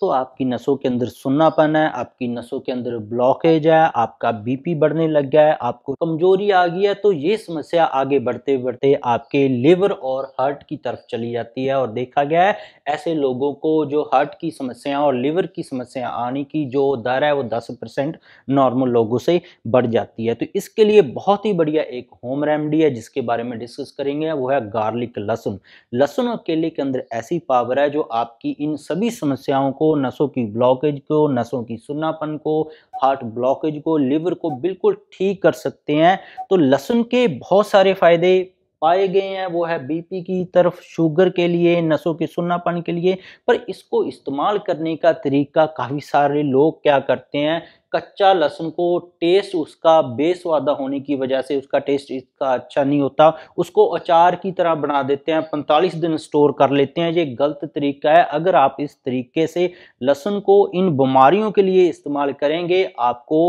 तो आपकी नसों के अंदर सुन्नापन है आपकी नसों के अंदर ब्लॉकेज है आपका बीपी बढ़ने लग गया है आपको कमजोरी आ गई है तो ये समस्या आगे बढ़ते बढ़ते आपके लिवर और हार्ट की तरफ चली जाती है और देखा गया है ऐसे लोगों को जो हार्ट की समस्या और लिवर की समस्या आने की जो दर है वो दस परसेंट नॉर्मल लोगों से बढ़ जाती है तो इसके लिए बहुत ही बढ़िया एक होम रेमडी है जिसके बारे में डिस्कस करेंगे वो है गार्लिक लहसुन लहसुन और केले के अंदर ऐसी पावर है जो आपकी इन सभी समस्याओं को नसों की ब्लॉकेज को नसों की सुन्नापन को हार्ट ब्लॉकेज को लिवर को बिल्कुल ठीक कर सकते हैं तो लहसुन के बहुत सारे फ़ायदे पाए गए हैं वो है बीपी की तरफ शुगर के लिए नसों के सुन्नापन के लिए पर इसको इस्तेमाल करने का तरीका काफ़ी सारे लोग क्या करते हैं कच्चा लहसुन को टेस्ट उसका बेस्वादा होने की वजह से उसका टेस्ट इसका अच्छा नहीं होता उसको अचार की तरह बना देते हैं 45 दिन स्टोर कर लेते हैं ये गलत तरीका है अगर आप इस तरीके से लहसुन को इन बीमारियों के लिए इस्तेमाल करेंगे आपको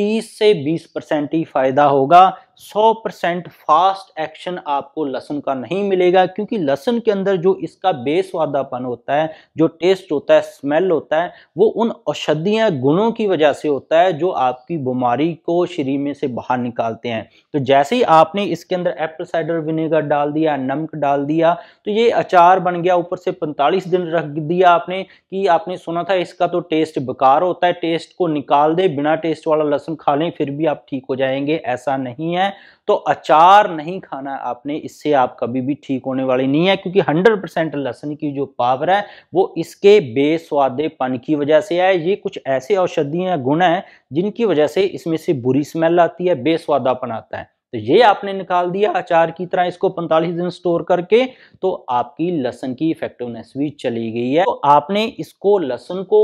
30 से 20 परसेंट ही फायदा होगा 100 परसेंट फास्ट एक्शन आपको लहसुन का नहीं मिलेगा क्योंकि लहसुन के अंदर जो इसका बेस्वादापन होता है जो टेस्ट होता है स्मेल होता है वो उन औषधीय गुणों की वजह से होता है जो आपकी बीमारी को शरीर में से बाहर निकालते हैं तो जैसे ही आपने इसके अंदर एप्पल साइडर विनेगर डाल दिया नमक डाल दिया तो ये अचार बन गया ऊपर से पैंतालीस दिन रख दिया आपने कि आपने सुना था इसका तो टेस्ट बेकार होता है टेस्ट को निकाल दे बिना टेस्ट वाला लहसुन खा लें फिर भी आप ठीक हो जाएंगे ऐसा नहीं है हैं तो अचार नहीं खाना है आपने इससे आप कभी भी ठीक होने वाले नहीं है क्योंकि 100 परसेंट लहसन की जो पावर है वो इसके बेस्वादेपन की वजह से है ये कुछ ऐसे औषधियाँ गुण हैं जिनकी वजह से इसमें से बुरी स्मेल आती है बेस्वादापन आता है तो ये आपने निकाल दिया अचार की तरह इसको 45 दिन स्टोर करके तो आपकी लहसन की इफेक्टिवनेस भी चली गई है तो आपने इसको लहसन को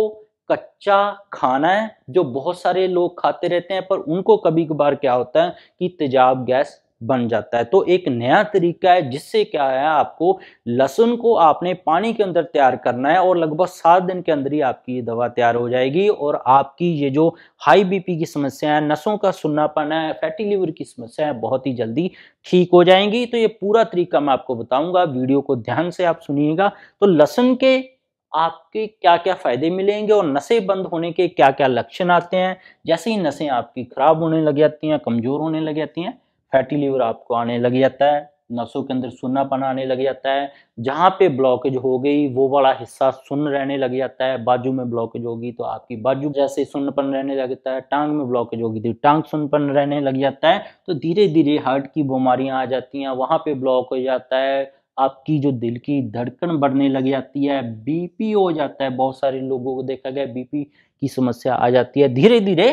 कच्चा खाना है जो बहुत सारे लोग खाते रहते हैं पर उनको कभी कभार क्या होता है कि तेजाब गैस बन जाता है तो एक नया तरीका है जिससे क्या है आपको लहसुन को आपने पानी के अंदर तैयार करना है और लगभग सात दिन के अंदर ही आपकी ये दवा तैयार हो जाएगी और आपकी ये जो हाई बीपी की समस्या है नसों का सुन्नापन है फैटी लिवर की समस्या है बहुत ही जल्दी ठीक हो जाएंगी तो ये पूरा तरीका मैं आपको बताऊंगा वीडियो को ध्यान से आप सुनिएगा तो लहसुन के आपके क्या क्या फायदे मिलेंगे और नशे बंद होने के क्या क्या लक्षण आते हैं जैसे ही नशे आपकी खराब होने लग जाती हैं कमजोर होने लग जाती हैं फैटी लीवर आपको आने लग जाता है नसों के अंदर सुन्नापन आने लग जाता है जहाँ पे ब्लॉकेज हो गई वो वाला हिस्सा सुन रहने लग जाता है बाजू में ब्लॉकेज होगी तो आपकी बाजू जैसे सुन्नपन रहने लगता है टांग में ब्लॉकेज होगी तो टांग सुनपन रहने लग जाता है तो धीरे धीरे हार्ट की बीमारियाँ आ जाती हैं वहाँ पे ब्लॉक हो जाता है आपकी जो दिल की धड़कन बढ़ने लग जाती है बीपी हो जाता है बहुत सारे लोगों को देखा गया बीपी की समस्या आ जाती है धीरे धीरे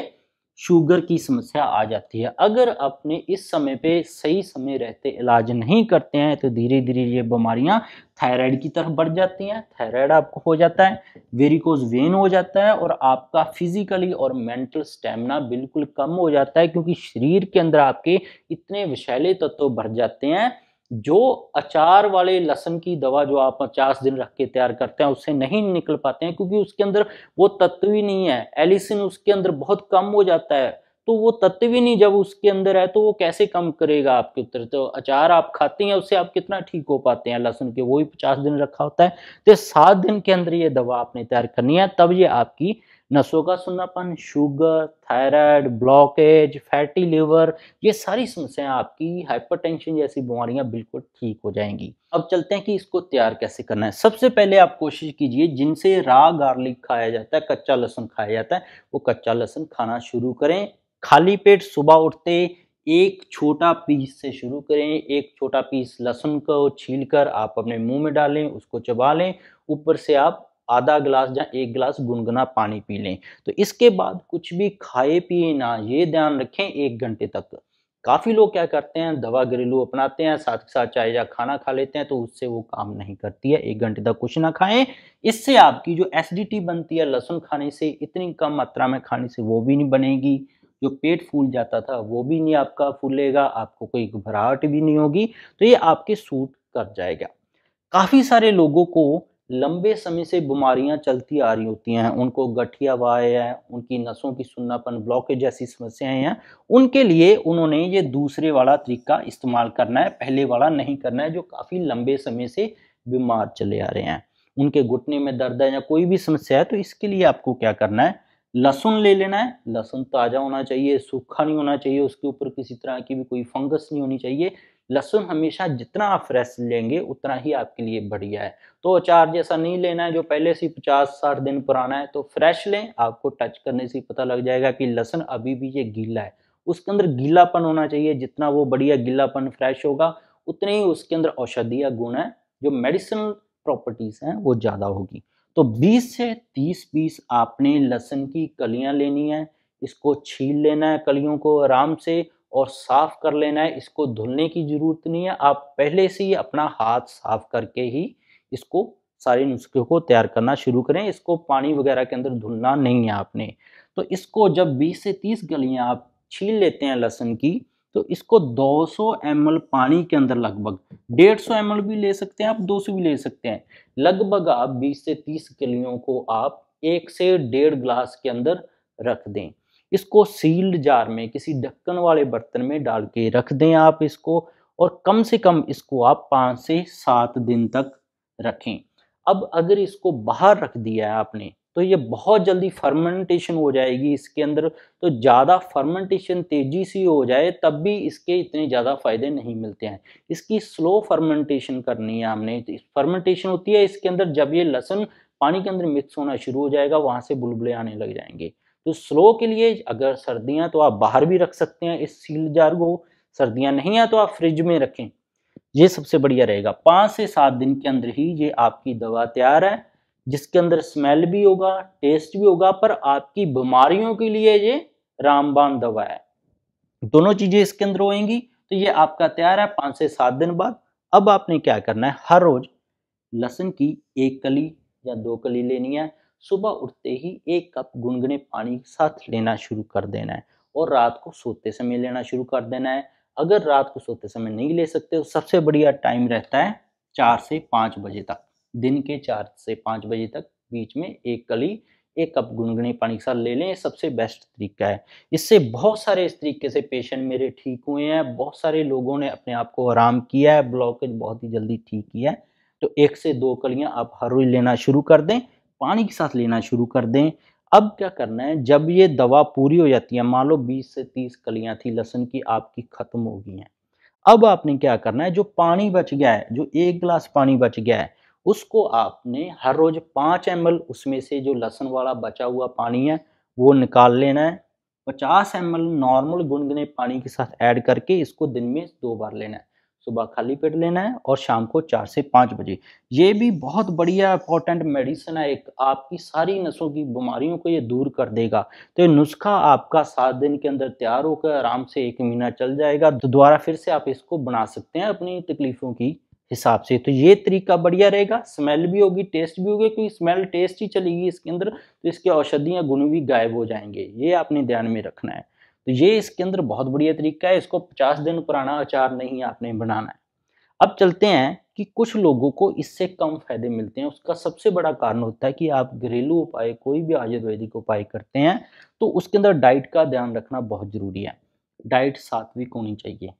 शुगर की समस्या आ जाती है अगर आपने इस समय पे सही समय रहते इलाज नहीं करते हैं तो धीरे धीरे ये बीमारियां थायराइड की तरफ बढ़ जाती हैं थायराइड आपको हो जाता है वेरिकोज वेन हो जाता है और आपका फिजिकली और मेंटल स्टेमिना बिल्कुल कम हो जाता है क्योंकि शरीर के अंदर आपके इतने विषैले तत्व तो भर जाते हैं जो अचार वाले लहसन की दवा जो आप पचास दिन रख के तैयार करते हैं उससे नहीं निकल पाते हैं क्योंकि उसके अंदर वो तत्व ही नहीं है एलिसिन उसके अंदर बहुत कम हो जाता है तो वो तत्व ही नहीं जब उसके अंदर है तो वो कैसे कम करेगा आपके उत्तर तो अचार आप खाते हैं उससे आप कितना ठीक हो पाते हैं लहसुन के वो भी पचास दिन रखा होता है तो सात दिन के अंदर ये दवा आपने तैयार करनी है तब ये आपकी नसों का सुन्नापन sugar thyroid blockage fatty liver ये सारी समस्याएं आपकी हाइपरटेंशन जैसी बीमारियां बिल्कुल ठीक हो जाएंगी अब चलते हैं कि इसको तैयार कैसे करना है सबसे पहले आप कोशिश कीजिए जिनसे रा गार्लिक खाया जाता है कच्चा लहसुन खाया जाता है वो कच्चा लहसुन खाना शुरू करें खाली पेट सुबह उठते एक छोटा पीस से शुरू करें एक छोटा पीस लहसुन को छील कर आप अपने मुंह में डालें उसको चबा लें ऊपर से आप आधा गिलास या एक गिलास गुनगुना पानी पी लें तो इसके बाद कुछ भी खाए पिए ना ये ध्यान रखें एक घंटे तक काफ़ी लोग क्या करते हैं दवा घरेलू अपनाते हैं साथ के साथ चाय या खाना खा लेते हैं तो उससे वो काम नहीं करती है एक घंटे तक कुछ ना खाएं इससे आपकी जो एसिडिटी बनती है लहसुन खाने से इतनी कम मात्रा में खाने से वो भी नहीं बनेगी जो पेट फूल जाता था वो भी नहीं आपका फूलेगा आपको कोई घबराहट भी नहीं होगी तो ये आपके सूट कर जाएगा काफ़ी सारे लोगों को लंबे समय से बीमारियां चलती आ रही होती हैं उनको गठिया वाय है उनकी नसों की सुन्नापन ब्लॉकेज जैसी समस्याएं हैं उनके लिए उन्होंने ये दूसरे वाला तरीका इस्तेमाल करना है पहले वाला नहीं करना है जो काफ़ी लंबे समय से बीमार चले आ रहे हैं उनके घुटने में दर्द है या कोई भी समस्या है तो इसके लिए आपको क्या करना है लहसुन ले लेना है लहसुन ताज़ा होना चाहिए सूखा नहीं होना चाहिए उसके ऊपर किसी तरह की भी कोई फंगस नहीं होनी चाहिए लहसुन हमेशा जितना आप फ्रेश लेंगे उतना ही आपके लिए बढ़िया है तो अचार जैसा नहीं लेना है जो पहले से पचास साठ दिन पुराना है तो फ्रेश लें आपको टच करने से पता लग जाएगा कि लहसुन अभी भी ये गीला है उसके अंदर गीलापन होना चाहिए जितना वो बढ़िया गीलापन फ्रेश होगा उतने ही उसके अंदर औषधीय गुण है जो मेडिसिनल प्रॉपर्टीज हैं वो ज़्यादा होगी तो 20 से 30 पीस आपने लहसुन की कलियां लेनी है इसको छील लेना है कलियों को आराम से और साफ कर लेना है इसको धुलने की ज़रूरत नहीं है आप पहले से ही अपना हाथ साफ करके ही इसको सारे नुस्खे को तैयार करना शुरू करें इसको पानी वगैरह के अंदर धुलना नहीं है आपने तो इसको जब 20 से 30 गलियां आप छील लेते हैं लहसुन की तो इसको 200 सौ पानी के अंदर लगभग 150 सौ भी ले सकते हैं आप 200 भी ले सकते हैं लगभग आप 20 से 30 गलियों को आप एक से डेढ़ ग्लास के अंदर रख दें इसको सील्ड जार में किसी ढक्कन वाले बर्तन में डाल के रख दें आप इसको और कम से कम इसको आप पाँच से सात दिन तक रखें अब अगर इसको बाहर रख दिया है आपने तो ये बहुत जल्दी फर्मेंटेशन हो जाएगी इसके अंदर तो ज़्यादा फर्मेंटेशन तेज़ी से हो जाए तब भी इसके इतने ज़्यादा फ़ायदे नहीं मिलते हैं इसकी स्लो फर्मेंटेशन करनी है हमने तो फर्मेंटेशन होती है इसके अंदर जब ये लहसुन पानी के अंदर मिक्स होना शुरू हो जाएगा वहाँ से बुलबुले आने लग जाएंगे तो स्लो के लिए अगर सर्दियाँ तो आप बाहर भी रख सकते हैं इस सील जार को सर्दियाँ नहीं हैं तो आप फ्रिज में रखें ये सबसे बढ़िया रहेगा पाँच से सात दिन के अंदर ही ये आपकी दवा तैयार है जिसके अंदर स्मेल भी होगा टेस्ट भी होगा पर आपकी बीमारियों के लिए ये रामबान दवा है दोनों चीज़ें इसके अंदर होएंगी तो ये आपका तैयार है पाँच से सात दिन बाद अब आपने क्या करना है हर रोज लहसुन की एक कली या दो कली लेनी है सुबह उठते ही एक कप गुनगुने पानी के साथ लेना शुरू कर देना है और रात को सोते समय लेना शुरू कर देना है अगर रात को सोते समय नहीं ले सकते तो सबसे बढ़िया टाइम रहता है चार से पाँच बजे तक दिन के चार से पाँच बजे तक बीच में एक कली एक कप गुनगुने पानी के साथ ले लें सबसे बेस्ट तरीका है इससे बहुत सारे इस तरीके से पेशेंट मेरे ठीक हुए हैं बहुत सारे लोगों ने अपने आप को आराम किया है ब्लॉकेज बहुत ही जल्दी ठीक किया है तो एक से दो कलियां आप हर रोज लेना शुरू कर दें पानी के साथ लेना शुरू कर दें अब क्या करना है जब ये दवा पूरी हो जाती है मान लो 20 से 30 कलियां थी लहसुन की आपकी ख़त्म हो गई हैं अब आपने क्या करना है जो पानी बच गया है जो एक गिलास पानी बच गया है उसको आपने हर रोज़ पाँच एम उसमें से जो लहसुन वाला बचा हुआ पानी है वो निकाल लेना है पचास एम एल नॉर्मल गुनगुने पानी के साथ ऐड करके इसको दिन में दो बार लेना है सुबह खाली पेट लेना है और शाम को चार से पाँच बजे ये भी बहुत बढ़िया इंपॉर्टेंट मेडिसिन है एक आपकी सारी नसों की बीमारियों को ये दूर कर देगा तो ये नुस्खा आपका सात दिन के अंदर तैयार होकर आराम से एक महीना चल जाएगा तो दोबारा फिर से आप इसको बना सकते हैं अपनी तकलीफ़ों की हिसाब से तो ये तरीका बढ़िया रहेगा स्मेल भी होगी टेस्ट भी होगी क्योंकि स्मेल टेस्ट ही चलेगी इसके अंदर तो इसके औषधियाँ गुण भी गायब हो जाएंगे ये आपने ध्यान में रखना है तो ये इसके अंदर बहुत बढ़िया तरीका है इसको पचास दिन पुराना अचार नहीं आपने बनाना है अब चलते हैं कि कुछ लोगों को इससे कम फायदे मिलते हैं उसका सबसे बड़ा कारण होता है कि आप घरेलू उपाय कोई भी आयुर्वेदिक उपाय करते हैं तो उसके अंदर डाइट का ध्यान रखना बहुत ज़रूरी है डाइट सात्विक होनी चाहिए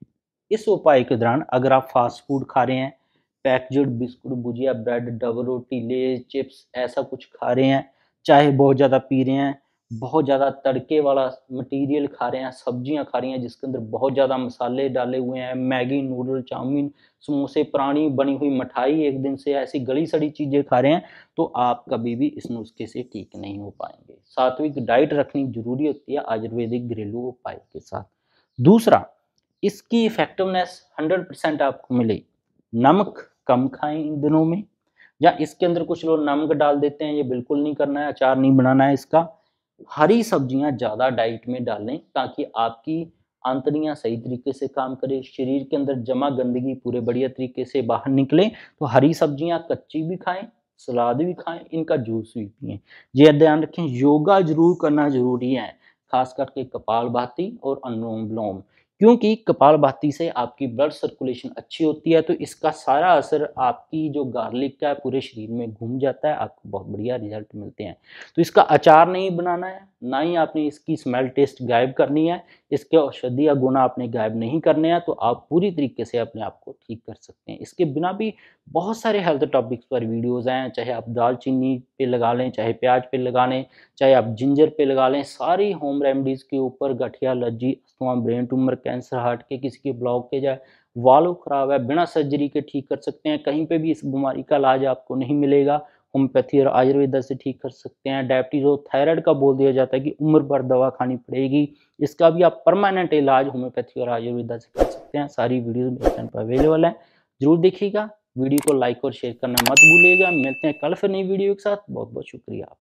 इस उपाय के दौरान अगर आप फास्ट फूड खा रहे हैं पैकेज बिस्कुट भुजिया ब्रेड डबल रोटी ले चिप्स ऐसा कुछ खा रहे हैं चाहे बहुत ज़्यादा पी रहे हैं बहुत ज़्यादा तड़के वाला मटेरियल खा रहे हैं सब्जियां खा रही हैं जिसके अंदर बहुत ज़्यादा मसाले डाले हुए हैं मैगी नूडल चाउमीन समोसे पुरानी बनी हुई मिठाई एक दिन से ऐसी गली सड़ी चीज़ें खा रहे हैं तो आप कभी भी इस नुस्खे से ठीक नहीं हो पाएंगे सात्विक डाइट रखनी जरूरी होती है आयुर्वेदिक घरेलू उपाय के साथ दूसरा इसकी इफेक्टिवनेस हंड्रेड परसेंट आपको मिले नमक कम खाएं इन दिनों में या इसके अंदर कुछ लोग नमक डाल देते हैं ये बिल्कुल नहीं करना है अचार नहीं बनाना है इसका हरी सब्जियां ज़्यादा डाइट में डालें ताकि आपकी आंतड़ियाँ सही तरीके से काम करें शरीर के अंदर जमा गंदगी पूरे बढ़िया तरीके से बाहर निकले तो हरी सब्जियां कच्ची भी खाएं सलाद भी खाएं इनका जूस भी पिए ये ध्यान रखें योगा जरूर करना जरूरी है खास करके कपाल भाती और अनुलोम विलोम क्योंकि भाती से आपकी ब्लड सर्कुलेशन अच्छी होती है तो इसका सारा असर आपकी जो गार्लिक का पूरे शरीर में घूम जाता है आपको बहुत बढ़िया रिजल्ट मिलते हैं तो इसका अचार नहीं बनाना है ना ही आपने इसकी स्मेल टेस्ट गायब करनी है इसके औषधि या गुना आपने गायब नहीं करने हैं तो आप पूरी तरीके से अपने आप को ठीक कर सकते हैं इसके बिना भी बहुत सारे हेल्थ टॉपिक्स पर वीडियोज़ आए हैं चाहे आप दालचीनी पे लगा लें चाहे प्याज पे लगा लें चाहे आप जिंजर पे लगा लें सारी होम रेमडीज़ के ऊपर गठिया लज्जी asthma brain tumour cancer heart के किसी के ब्लॉकेज है वालों ख़राब है बिना सर्जरी के ठीक कर सकते हैं कहीं पे भी इस बीमारी का इलाज आपको नहीं मिलेगा होम्योपैथी और आयुर्वेदा से ठीक कर सकते हैं डायबिटीज़ और थायराइड का बोल दिया जाता है कि उम्र भर दवा खानी पड़ेगी इसका भी आप परमानेंट इलाज होम्योपैथी और आयुर्वेदा से कर सकते हैं सारी वीडियो मेरे चैनल पर अवेलेबल है जरूर देखिएगा वीडियो को लाइक और शेयर करना मत भूलिएगा मिलते हैं कल फिर नई वीडियो के साथ बहुत बहुत शुक्रिया